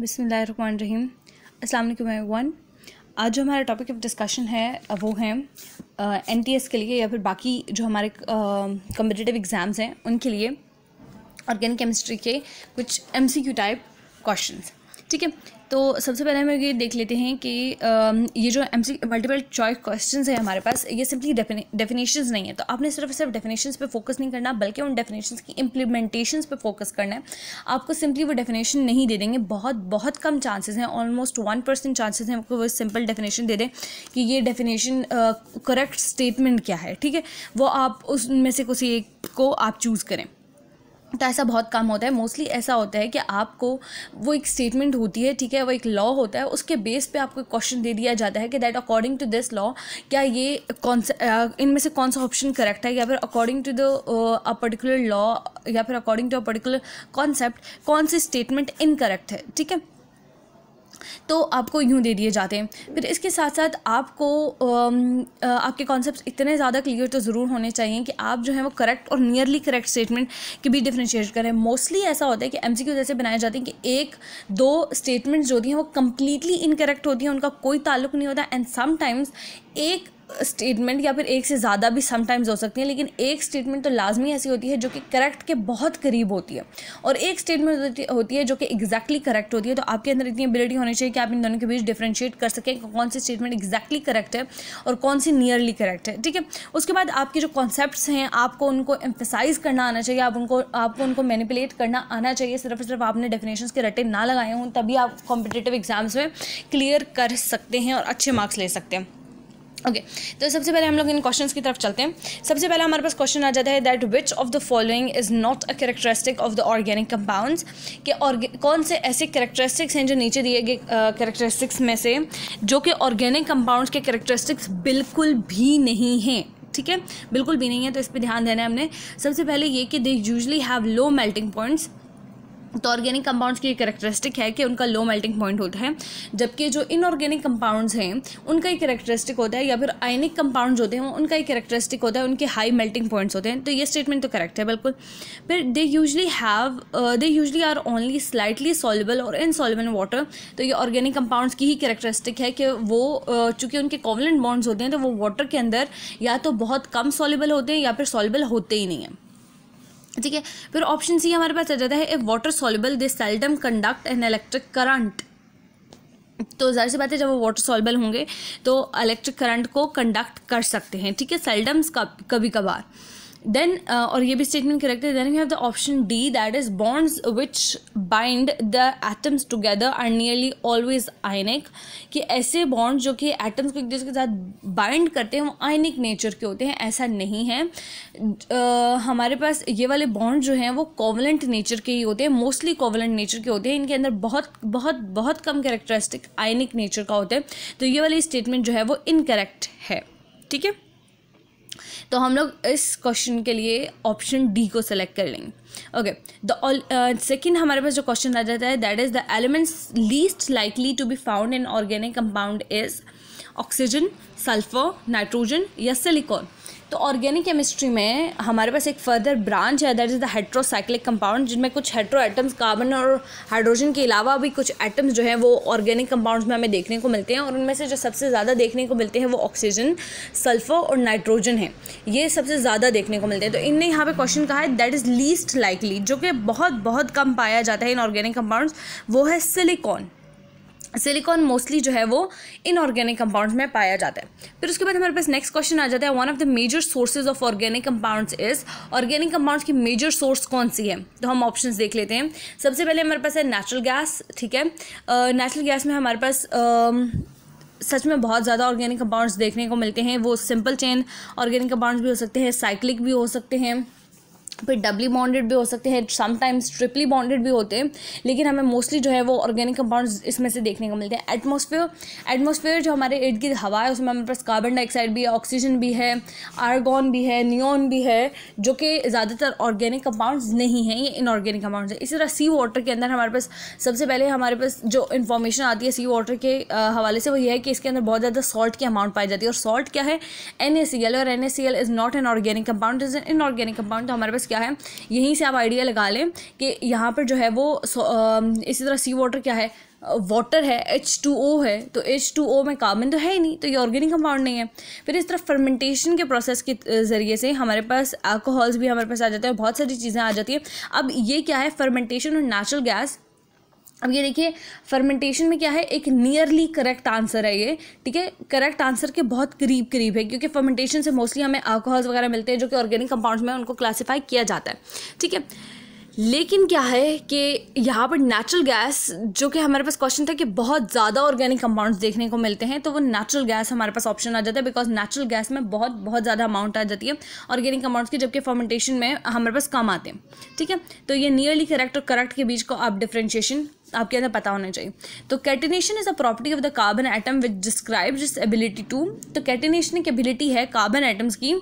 बिसमीम अल्लाम वन आज जो हमारा टॉपिक ऑफ डिस्कशन है वो है एन टी एस के लिए या फिर बाकी जो हमारे uh, एग्ज़ाम्स हैं उनके लिए ऑर्गेनिक केमिस्ट्री के कुछ M C Q type question ठीक है तो सबसे पहले हम ये देख लेते हैं कि ये जो M C multiple choice question है हमारे पास ये सिंपली डेफिनेशन नहीं है तो आपने सिर्फ सिर्फ डेफिनेशन पर फोकस नहीं करना बल्कि उन डेफिनेशन की इम्प्लीमेंटेशन पर फोकस करना है आपको सिंपली वो डेफिनेशन नहीं दे देंगे बहुत बहुत कम चांसेस हैं ऑलमोस्ट वन परसेंट चांसेस हैं आपको वो सिंपल डेफिनेशन दे दें कि ये डेफिनेशन करेक्ट स्टेटमेंट क्या है ठीक है वो आप उसमें से किसी एक को आप चूज़ करें तो ऐसा बहुत कम होता है मोस्टली ऐसा होता है कि आपको वो एक स्टेटमेंट होती है ठीक है वो एक लॉ होता है उसके बेस पे आपको क्वेश्चन दे दिया जाता है कि that according to this law क्या ये कौन सा इनमें से कौन सा ऑप्शन करेक्ट है या फिर according to the a particular law या फिर according to a particular concept कौन सी स्टेटमेंट इनकरेक्ट है ठीक है तो आपको यूँ दे दिए जाते हैं फिर इसके साथ साथ आपको आपके कॉन्सेप्ट इतने ज़्यादा क्लियर तो ज़रूर होने चाहिए कि आप जो है वो करेक्ट और नियरली करेक्ट स्टेटमेंट के भी डिफ्रेंशिएट करें मोस्टली ऐसा होता है कि एम जैसे बनाए जाते हैं कि एक दो स्टेटमेंट्स जो होती हैं वो कम्प्लीटली इनकरेक्ट होती हैं उनका कोई ताल्लुक नहीं होता एंड समटाइम्स एक स्टेटमेंट या फिर एक से ज़्यादा भी समटाइम्स हो सकती हैं लेकिन एक स्टेटमेंट तो लाजमी ऐसी होती है जो कि करेक्ट के बहुत करीब होती है और एक स्टेटमेंट होती है जो कि एग्जैक्टली करेक्ट होती है तो आपके अंदर इतनी एबिलिटी होनी चाहिए कि आप इन दोनों के बीच डिफ्रेंशिएट कर सकें कौन सी स्टेटमेंट एग्जैक्टली करेक्ट है और कौन सी नियरली करेक्ट है ठीक है उसके बाद आपके जो कॉन्सेप्ट हैं आपको उनको एम्फेसाइज करना आना चाहिए आप उनको आपको उनको मैनिपुलेट करना आना चाहिए सिर्फ और सिर्फ आपने डेफिनेशन के रटे ना लगाए हों तभी आप कॉम्पिटेटिव एग्जाम्स में क्लियर कर सकते हैं और अच्छे मार्क्स ले सकते हैं ओके तो सबसे पहले हम लोग इन क्वेश्चंस की तरफ चलते हैं सबसे पहले हमारे पास क्वेश्चन आ जाता है that which of the following is not a characteristic of the organic compounds कि कौन से ऐसे करेक्टरिस्टिक्स हैं जो नीचे दिए गए करेक्टरिस्टिक्स में से जो कि ऑर्गेनिक कंपाउंड्स के करेक्टरिस्टिक्स बिल्कुल भी नहीं हैं ठीक है बिल्कुल भी नहीं है तो इस पर ध्यान देना है हमने सबसे पहले ये कि they usually have low melting points तो ऑर्गेनिक कंपाउंड्स की एक करेक्टरिस्टिक है कि उनका लो मेल्टिंग पॉइंट होता है जबकि जो इनऑर्गेनिक कंपाउंड्स हैं उनका ही करेक्टरिस्टिक होता है या फिर आयनिक कंपाउंड होते हैं उनका ही करेक्टरिस्टिक होता है उनके हाई मेल्टिंग पॉइंट्स होते हैं तो ये स्टेटमेंट तो करेक्ट है बिल्कुल फिर they usually have they usually are only slightly soluble और इनसॉलेबल वाटर तो ये ऑर्गेनिक कंपाउंड्स की ही करेक्टरिस्टिक है कि वो uh, चूँकि उनके कॉवलेंट बॉन्ड्स होते हैं तो वो वाटर के अंदर या तो बहुत कम सॉलेबल होते हैं या फिर सॉलेबल होते ही नहीं है ठीक है फिर ऑप्शन सी हमारे पास आ जाता है a water soluble they seldom conduct an electric current तो ज़ाहिर सी बात है जब वो वाटर सॉल्बल होंगे तो इलेक्ट्रिक करंट को कंडक्ट कर सकते हैं ठीक है सेल्डम्स कभी कभार देन uh, और ये भी स्टेटमेंट करेक्ट है then you have the option D that is bonds which bind the atoms together are nearly always ionic कि ऐसे बॉन्ड जो कि एटम्स को एक दूसरे के साथ बाइंड करते हैं वो आयनिक नेचर के होते हैं ऐसा नहीं है uh, हमारे पास ये वाले बॉन्ड जो हैं वो कोवलेंट नेचर के ही होते हैं मोस्टली कोवलेंट नेचर के होते हैं इनके अंदर बहुत बहुत बहुत कम कैरेक्टरिस्टिक आयनिक नेचर का होता है तो ये वाली स्टेटमेंट जो है वो इनकरेक्ट है ठीक है तो हम लोग इस क्वेश्चन के लिए ऑप्शन डी को सेलेक्ट कर लेंगे ओके द सेकेंड हमारे पास जो क्वेश्चन आ जाता है that is the elements least likely to be found in organic compound is oxygen sulphur nitrogen या सिलिकॉन तो ऑर्गेनिक केमिस्ट्री में हमारे पास एक फर्दर ब्रांच है that is the heterocyclic compound जिनमें कुछ हेट्रो एटम्स कार्बन और हाइड्रोजन के अलावा भी कुछ एटम्स जो हैं वो ऑर्गेनिक कंपाउंड्स में हमें देखने को मिलते हैं और उनमें से जो सबसे ज़्यादा देखने को मिलते हैं वो ऑक्सीजन सल्फर और नाइट्रोजन है ये सबसे ज़्यादा देखने को मिलते हैं तो इनने यहाँ पर क्वेश्चन कहा है दैट इज़ लीस्ट लाइकली जो कि बहुत बहुत कम पाया जाता है इन ऑर्गेनिक कंपाउंड वो है सिलिकॉन सिलिकॉन मोस्टली जो है वो इनऑर्गेनिक कंपाउंड्स में पाया जाता है फिर उसके बाद हमारे पास नेक्स्ट क्वेश्चन आ जाता है one of the major sources of organic compounds is organic compounds की मेजर सोर्स कौन सी है तो हम ऑप्शंस देख लेते हैं सबसे पहले हमारे पास है नेचुरल गैस ठीक है नेचुरल uh, गैस में हमारे पास uh, सच में बहुत ज़्यादा ऑर्गेनिक कंपाउंड्स देखने को मिलते हैं वो सिंपल चेन ऑर्गेनिक कंपाउंड्स भी हो सकते हैं साइक्लिक भी हो सकते हैं फिर डबली बॉन्डेड भी हो सकते हैं समटाइम्स ट्रिपली बॉन्डेड भी होते हैं लेकिन हमें मोस्टली जो है वो ऑर्गेनिक कंपाउंड्स इसमें से देखने को मिलते हैं एटमोसफेयर एटमोसफेयर जो हमारे इर्द गिर्द हवा है उसमें हमारे पास कार्बन डाइऑक्साइड भी है ऑक्सीजन भी है आर्गॉन भी है नियोन भी है जो कि ज़्यादातर ऑर्गेनिक कंपाउंड नहीं हैं ये इनऑर्गेनिक कंपाउंड है इसी तरह सी वाटर के अंदर हमारे पास सबसे पहले हमारे पास जो इन्फॉर्मेशन आती है सी वाटर के हवाले से वो ये है कि इसके अंदर बहुत ज़्यादा सॉल्ट की अमाउंट पाई जाती है और सॉल्ट क्या है एन और N is not an organic compound is an inorganic compound तो हमारे पास क्या है यहीं से आप आइडिया लगा लें कि यहाँ पर जो है वो इसी तरह सी वाटर क्या है वाटर है एच टू ओ है तो एच टू ओ में कार्बन तो है ही नहीं तो ये ऑर्गेनिक कंपाउंड नहीं है फिर इस तरह फर्मेंटेशन के प्रोसेस के ज़रिए से हमारे पास अल्कोहल्स भी हमारे पास आ जाते हैं बहुत सारी चीज़ें आ जाती हैं अब ये क्या है फर्मेंटेशन और नेचुरल गैस अब ये देखिए फर्मेंटेशन में क्या है एक नियरली करेक्ट आंसर है ये ठीक है करेक्ट आंसर के बहुत करीब करीब है क्योंकि फर्मेंटेशन से मोस्टली हमें अल्कोहल्स वगैरह मिलते हैं जो कि ऑर्गेनिक कंपाउंड्स में उनको क्लासीफाई किया जाता है ठीक है लेकिन क्या है कि यहाँ पर नेचुरल गैस जो कि हमारे पास क्वेश्चन था कि बहुत ज़्यादा ऑर्गेनिक कंपाउंड्स देखने को मिलते हैं तो वो नेचुरल गैस हमारे पास ऑप्शन आ जाता है बिकॉज नेचुरल गैस में बहुत बहुत ज़्यादा अमाउंट आ जाती है ऑर्गेनिक कंपाउंड्स की जबकि फर्मेंटेशन में हमारे पास कम आते हैं ठीक है तो ये नियरली करेक्ट और करेक्ट के बीच को आप डिफ्रेंशिएशन आपके अंदर पता होना चाहिए तो catenation is a property of the carbon atom which describe जिस एबिलिटी टू तो कैटिनेशन की एबिलिटी है कार्बन एटम्स की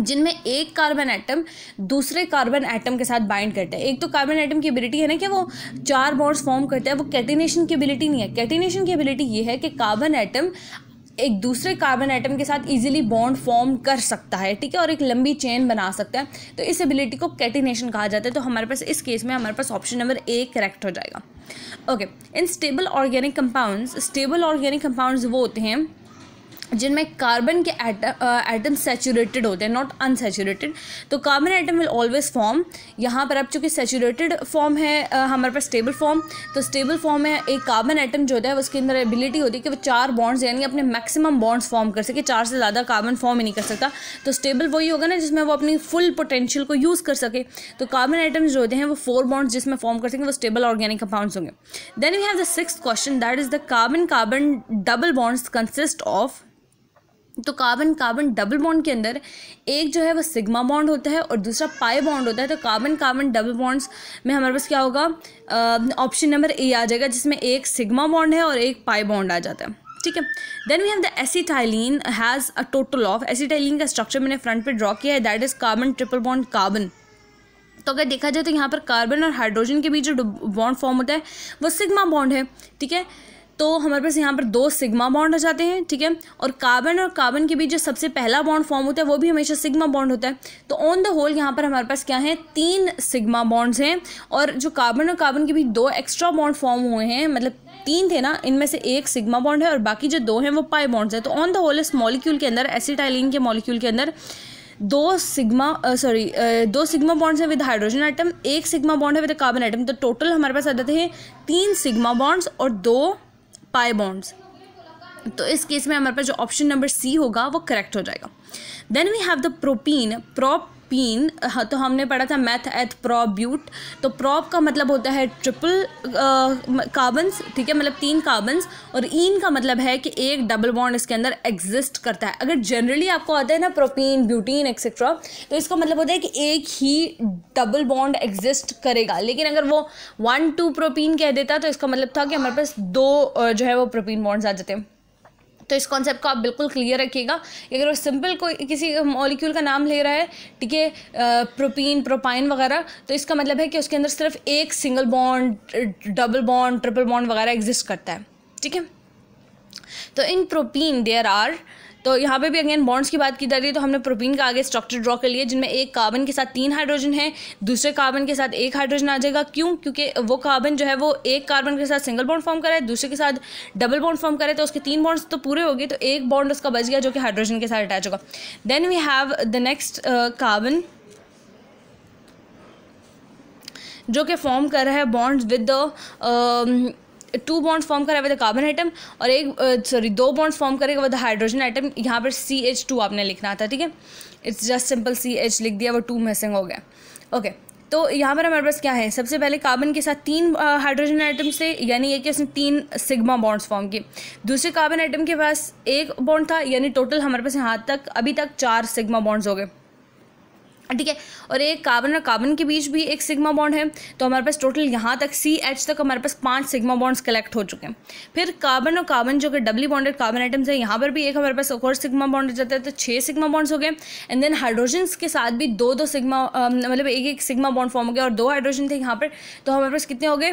जिनमें एक कार्बन एटम दूसरे कार्बन एटम के साथ बाइंड करता है एक तो कार्बन एटम की एबिलिटी है ना कि वो चार बॉन्ड्स फॉर्म करता है वो कैटिनेशन की एबिलिटी नहीं है कैटिनेशन की एबिलिटी ये है कि कार्बन एटम एक दूसरे कार्बन एटम के साथ इजीली बॉन्ड फॉर्म कर सकता है ठीक है और एक लंबी चेन बना सकता है तो इस एबिलिटी को कैटिनेशन कहा जाता है तो हमारे पास इस केस में हमारे पास ऑप्शन नंबर ए करेक्ट हो जाएगा okay in stable organic compounds stable organic compounds वो होते हैं जिनमें कार्बन के एटम सेचूरेटेड uh, होते हैं नॉट अनसेचूरेटेड तो carbon atom will always form यहाँ पर अब चूँकि सेचूरेटेड फॉर्म है uh, हमारे पास स्टेबल फॉर्म तो स्टेबल फॉर्म में एक कार्बन एटम जो होता है उसके अंदर एबिलिटी होती है कि वो चार बॉन्ड्स यानी अपने मैक्सिमम बॉन्ड्स फॉर्म कर सके चार से ज़्यादा कार्बन फॉर्म ही नहीं कर सकता तो स्टेबल वही होगा ना जिसमें वो अपनी फुल पोटेंशियल को यूज़ कर सके तो कार्बन आइटम्स जो होते हैं वो फोर बॉन्ड्स जिसमें फॉर्म कर सकें वो स्टेबल ऑर्गेनिक कंपाउंड्स होंगे then we have the six question that is the carbon carbon double bonds consist of तो कार्बन कार्बन डबल बॉन्ड के अंदर एक जो है वो सिग्मा बॉन्ड होता है और दूसरा पाई बॉन्ड होता है तो कार्बन कार्बन डबल बॉन्ड्स में हमारे पास क्या होगा ऑप्शन नंबर ए आ जाएगा जिसमें एक सिग्मा बॉन्ड है और एक पाई बॉन्ड आ जाता है ठीक है then we have the acetylene has a total of acetylene का स्ट्रक्चर मैंने फ्रंट पर ड्रॉ किया है that is carbon triple bond carbon तो अगर देखा जाए तो यहाँ पर कार्बन और हाइड्रोजन के बीच जो बॉन्ड फॉर्म होता है वो सिग्मा बॉन्ड है ठीक है तो हमारे पास यहाँ पर दो सिग्मा बॉन्ड हो जाते हैं ठीक है और कार्बन और कार्बन के बीच जो सबसे पहला बॉन्ड फॉर्म होता है वो भी हमेशा सिग्मा बॉन्ड होता है तो ऑन द होल यहाँ पर हमारे पास क्या है तीन सिग्मा बॉन्ड्स हैं और जो कार्बन और कार्बन के बीच दो एक्स्ट्रा बॉन्ड फॉर्म हुए हैं मतलब तीन थे ना इनमें से एक सिग्मा बॉन्ड है और बाकी जो दो हैं वो पाई बॉन्ड्स हैं तो ऑन द होल इस मॉलिक्यूल के अंदर एसिटाइलिन के मॉलिक्यूल के अंदर दो सिग्मा सॉरी दो सिग्मा बॉन्ड्स हैं विद हाइड्रोजन आइटम एक सिग्मा बॉन्ड है विद कार्बन आइटम तो टोटल हमारे पास आ जाते हैं तीन सिग्मा बॉन्ड्स और दो पाई बॉन्ड्स तो इस केस में हमारे पास जो ऑप्शन नंबर सी होगा वो करेक्ट हो जाएगा then we have the propene propene हाँ तो हमने पढ़ा था मैथ एथ प्रॉप ब्यूट तो प्रॉप का मतलब होता है ट्रिपल कार्बन्स ठीक है मतलब तीन कार्बन्स और ईन का मतलब है कि एक डबल बॉन्ड इसके अंदर एग्जिस्ट करता है अगर जनरली आपको आता है ना प्रोपीन ब्यूटीन एक्सेट्रा तो इसका मतलब होता है कि एक ही डबल बॉन्ड एग्जिस्ट करेगा लेकिन अगर वो वन टू प्रोपीन कह देता तो इसका मतलब था कि हमारे पास दो जो है वो प्रोपीन बॉन्ड्स आ जाते हैं तो इस कॉन्सेप्ट को आप बिल्कुल क्लियर रखिएगा अगर वो सिंपल कोई किसी मॉलिक्यूल का नाम ले रहा है ठीक है प्रोपीन प्रोपाइन वगैरह तो इसका मतलब है कि उसके अंदर सिर्फ एक single bond double bond triple bond वगैरह एग्जिस्ट करता है ठीक है तो इन प्रोपीन देयर आर तो यहाँ पे भी अगेन बॉन्ड्स की बात की जा रही है तो हमने प्रोपीन का आगे स्ट्रक्चर ड्रॉ कर लिया जिनमें एक कार्बन के साथ तीन हाइड्रोजन है दूसरे कार्बन के साथ एक हाइड्रोजन आ जाएगा क्यों क्योंकि वो कार्बन जो है वो एक कार्बन के साथ सिंगल बॉन्ड फॉर्म करा है दूसरे के साथ डबल बॉन्ड फॉर्म करा है तो उसके तीन बॉन्ड्स तो पूरे हो गए तो एक बॉन्ड उसका बच गया जो कि हाइड्रोजन के साथ अटैच होगा then we have the next carbon जो कि फॉर्म कर रहा है bonds with the two bonds form करा विद कार्बन आइटम और एक सॉरी दो बॉन्ड्स फॉर्म करेगा विद हाइड्रोजन आइटम यहाँ पर सी एच टू आपने लिखना था ठीक है it's just simple C H लिख दिया वो टू मिसिंग हो गया ओके तो यहाँ पर हमारे पास क्या है सबसे पहले कार्बन के साथ तीन हाइड्रोजन आइटम से यानी ये कि उसने तीन सिग्मा बॉन्ड्स फॉर्म किए दूसरे कार्बन आइटम के पास एक बॉन्ड था यानी टोटल हमारे पास यहाँ तक अभी तक चार सिग्मा बॉन्ड्स हो गए ठीक है और एक कार्बन और कार्बन के बीच भी एक सिग्मा बॉन्ड है तो हमारे पास टोटल यहाँ तक सी एच तक हमारे पास पांच सिग्मा बॉन्ड्स कलेक्ट हो चुके हैं फिर कार्बन और कार्बन जो कि डबली बॉन्डेड कार्बन आइटम्स है यहाँ पर भी एक हमारे पास एक और सिग्मा बॉन्ड हो जाता है तो छः सिग्मा बॉन्ड्स हो गए एंड देन हाइड्रोजन के साथ भी दो दो सिग्मा मतलब एक एक सिग्मा बॉन्ड फॉर्म हो गया और दो हाइड्रोजन थे यहाँ पर तो हमारे पास कितने हो गए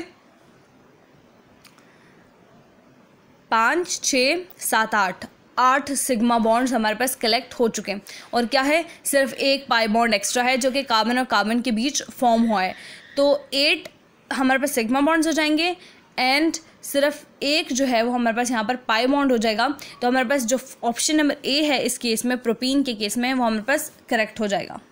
पाँच छः सात आठ आठ सिग्मा बॉन्ड्स हमारे पास कलेक्ट हो चुके हैं और क्या है सिर्फ एक पाई बॉन्ड एक्स्ट्रा है जो कि कार्बन और कार्बन के बीच फॉर्म हुआ है तो एट हमारे पास सिग्मा बॉन्ड्स हो जाएंगे एंड सिर्फ एक जो है वो हमारे पास यहाँ पर पाई बॉन्ड हो जाएगा तो हमारे पास जो ऑप्शन नंबर ए है इस केस में प्रोटीन के केस में वो हमारे पास करेक्ट हो जाएगा